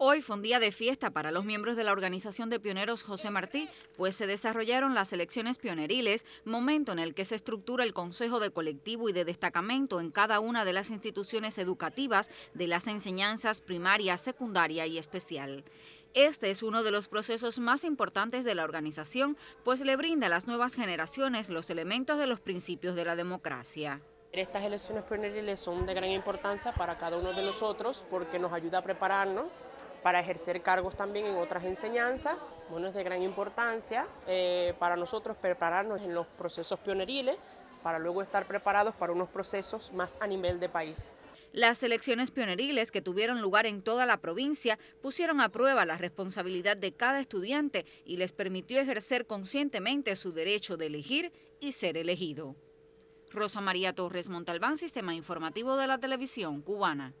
Hoy fue un día de fiesta para los miembros de la organización de pioneros José Martí, pues se desarrollaron las elecciones pioneriles, momento en el que se estructura el consejo de colectivo y de destacamento en cada una de las instituciones educativas de las enseñanzas primaria, secundaria y especial. Este es uno de los procesos más importantes de la organización, pues le brinda a las nuevas generaciones los elementos de los principios de la democracia. Estas elecciones pioneriles son de gran importancia para cada uno de nosotros porque nos ayuda a prepararnos para ejercer cargos también en otras enseñanzas. Bueno, es de gran importancia eh, para nosotros prepararnos en los procesos pioneriles para luego estar preparados para unos procesos más a nivel de país. Las elecciones pioneriles que tuvieron lugar en toda la provincia pusieron a prueba la responsabilidad de cada estudiante y les permitió ejercer conscientemente su derecho de elegir y ser elegido. Rosa María Torres Montalbán, Sistema Informativo de la Televisión Cubana.